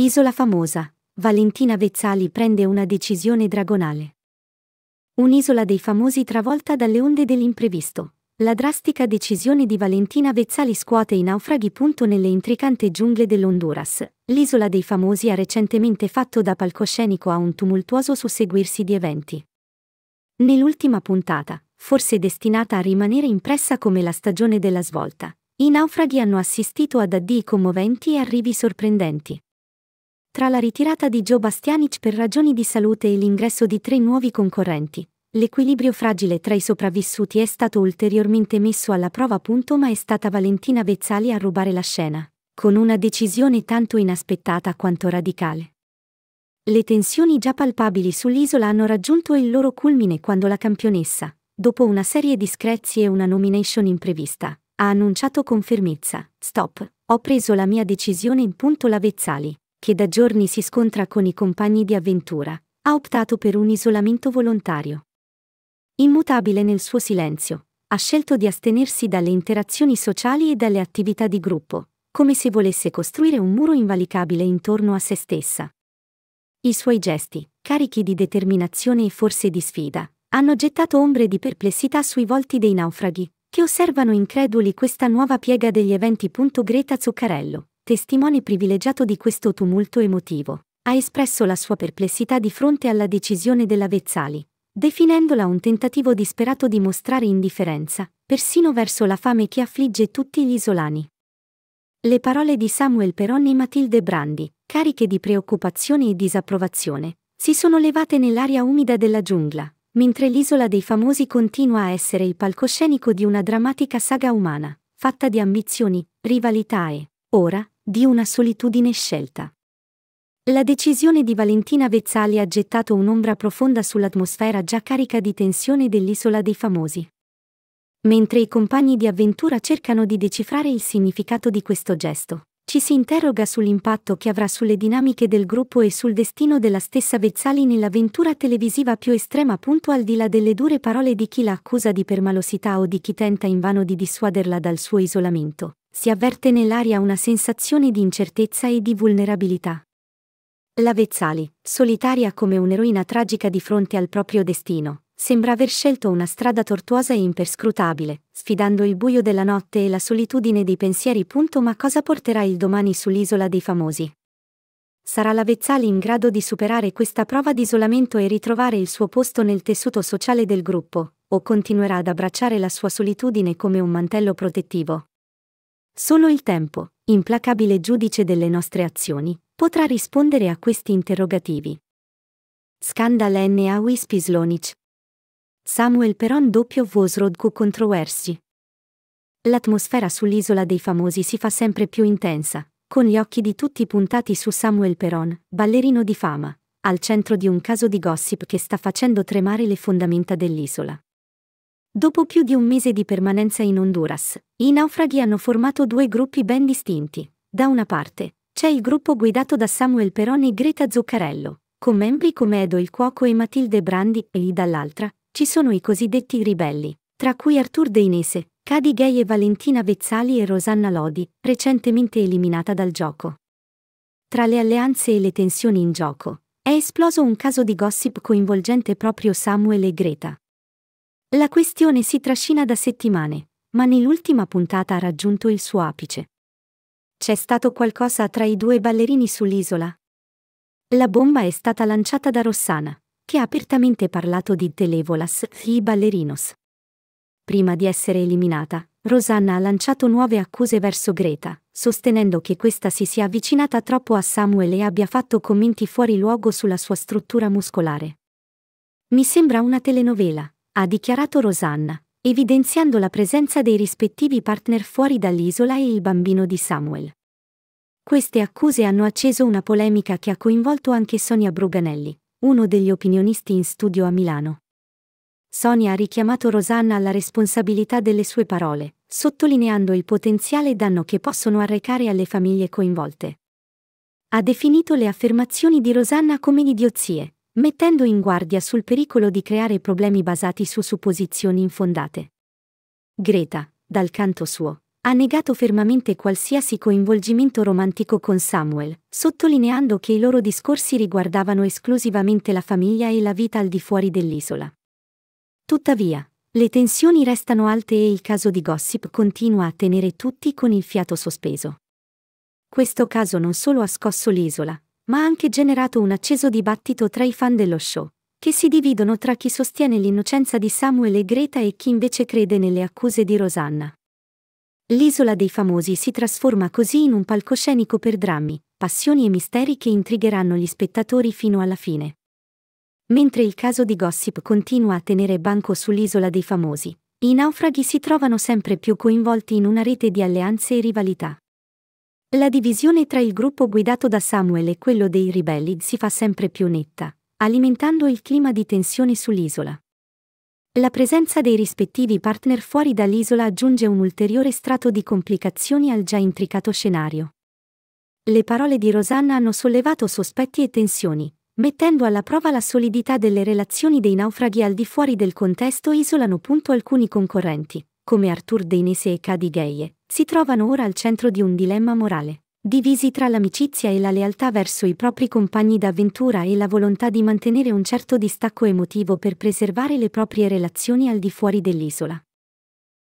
Isola famosa. Valentina Vezzali prende una decisione dragonale. Un'isola dei famosi travolta dalle onde dell'imprevisto. La drastica decisione di Valentina Vezzali scuote i naufraghi. Nelle intricante giungle dell'Honduras, l'isola dei famosi ha recentemente fatto da palcoscenico a un tumultuoso susseguirsi di eventi. Nell'ultima puntata, forse destinata a rimanere impressa come la stagione della svolta, i naufraghi hanno assistito ad addii commoventi e arrivi sorprendenti tra la ritirata di Joe Bastianic per ragioni di salute e l'ingresso di tre nuovi concorrenti. L'equilibrio fragile tra i sopravvissuti è stato ulteriormente messo alla prova punto, ma è stata Valentina Vezzali a rubare la scena, con una decisione tanto inaspettata quanto radicale. Le tensioni già palpabili sull'isola hanno raggiunto il loro culmine quando la campionessa, dopo una serie di screzi e una nomination imprevista, ha annunciato con fermezza, stop, ho preso la mia decisione in punto la Vezzali, che da giorni si scontra con i compagni di avventura, ha optato per un isolamento volontario. Immutabile nel suo silenzio, ha scelto di astenersi dalle interazioni sociali e dalle attività di gruppo, come se volesse costruire un muro invalicabile intorno a se stessa. I suoi gesti, carichi di determinazione e forse di sfida, hanno gettato ombre di perplessità sui volti dei naufraghi, che osservano increduli questa nuova piega degli eventi. Greta Zuccarello, testimone privilegiato di questo tumulto emotivo, ha espresso la sua perplessità di fronte alla decisione della Vezzali, definendola un tentativo disperato di mostrare indifferenza, persino verso la fame che affligge tutti gli isolani. Le parole di Samuel Peroni e Matilde Brandi, cariche di preoccupazione e disapprovazione, si sono levate nell'aria umida della giungla, mentre l'isola dei famosi continua a essere il palcoscenico di una drammatica saga umana, fatta di ambizioni, rivalità e, ora, di una solitudine scelta. La decisione di Valentina Vezzali ha gettato un'ombra profonda sull'atmosfera già carica di tensione dell'isola dei famosi. Mentre i compagni di avventura cercano di decifrare il significato di questo gesto, ci si interroga sull'impatto che avrà sulle dinamiche del gruppo e sul destino della stessa Vezzali nell'avventura televisiva più estrema appunto al di là delle dure parole di chi la accusa di permalosità o di chi tenta invano di dissuaderla dal suo isolamento. Si avverte nell'aria una sensazione di incertezza e di vulnerabilità. La Vezzali, solitaria come un'eroina tragica di fronte al proprio destino, sembra aver scelto una strada tortuosa e imperscrutabile, sfidando il buio della notte e la solitudine dei pensieri. Punto, ma cosa porterà il domani sull'isola dei famosi? Sarà la Vezzali in grado di superare questa prova di isolamento e ritrovare il suo posto nel tessuto sociale del gruppo, o continuerà ad abbracciare la sua solitudine come un mantello protettivo? Solo il tempo, implacabile giudice delle nostre azioni, potrà rispondere a questi interrogativi. Scandal N.A. Wispislonic. Samuel Peron doppio Vosrodku controversi. L'atmosfera sull'isola dei famosi si fa sempre più intensa, con gli occhi di tutti puntati su Samuel Peron, ballerino di fama, al centro di un caso di gossip che sta facendo tremare le fondamenta dell'isola. Dopo più di un mese di permanenza in Honduras, i naufraghi hanno formato due gruppi ben distinti. Da una parte, c'è il gruppo guidato da Samuel Peroni e Greta Zuccarello, con membri come Edo il Cuoco e Matilde Brandi, e dall'altra, ci sono i cosiddetti ribelli, tra cui Artur Deinese, Cadi Gay e Valentina Vezzali e Rosanna Lodi, recentemente eliminata dal gioco. Tra le alleanze e le tensioni in gioco, è esploso un caso di gossip coinvolgente proprio Samuel e Greta. La questione si trascina da settimane, ma nell'ultima puntata ha raggiunto il suo apice. C'è stato qualcosa tra i due ballerini sull'isola? La bomba è stata lanciata da Rossana, che ha apertamente parlato di Televolas i ballerinos. Prima di essere eliminata, Rosanna ha lanciato nuove accuse verso Greta, sostenendo che questa si sia avvicinata troppo a Samuel e abbia fatto commenti fuori luogo sulla sua struttura muscolare. Mi sembra una telenovela, ha dichiarato Rosanna, evidenziando la presenza dei rispettivi partner fuori dall'isola e il bambino di Samuel. Queste accuse hanno acceso una polemica che ha coinvolto anche Sonia Bruganelli, uno degli opinionisti in studio a Milano. Sonia ha richiamato Rosanna alla responsabilità delle sue parole, sottolineando il potenziale danno che possono arrecare alle famiglie coinvolte. Ha definito le affermazioni di Rosanna come idiozie, mettendo in guardia sul pericolo di creare problemi basati su supposizioni infondate. Greta, dal canto suo, ha negato fermamente qualsiasi coinvolgimento romantico con Samuel, sottolineando che i loro discorsi riguardavano esclusivamente la famiglia e la vita al di fuori dell'isola. Tuttavia, le tensioni restano alte e il caso di gossip continua a tenere tutti con il fiato sospeso. Questo caso non solo ha scosso l'isola, ma ha anche generato un acceso dibattito tra i fan dello show, che si dividono tra chi sostiene l'innocenza di Samuel e Greta e chi invece crede nelle accuse di Rosanna. L'isola dei famosi si trasforma così in un palcoscenico per drammi, passioni e misteri che intrigheranno gli spettatori fino alla fine. Mentre il caso di gossip continua a tenere banco sull'isola dei famosi, i naufraghi si trovano sempre più coinvolti in una rete di alleanze e rivalità. La divisione tra il gruppo guidato da Samuel e quello dei ribelli si fa sempre più netta, alimentando il clima di tensione sull'isola. La presenza dei rispettivi partner fuori dall'isola aggiunge un ulteriore strato di complicazioni al già intricato scenario. Le parole di Rosanna hanno sollevato sospetti e tensioni, mettendo alla prova la solidità delle relazioni dei naufraghi al di fuori del contesto isolano punto alcuni concorrenti, come Artur Deinese e Cady Gheie, si trovano ora al centro di un dilemma morale, divisi tra l'amicizia e la lealtà verso i propri compagni d'avventura e la volontà di mantenere un certo distacco emotivo per preservare le proprie relazioni al di fuori dell'isola.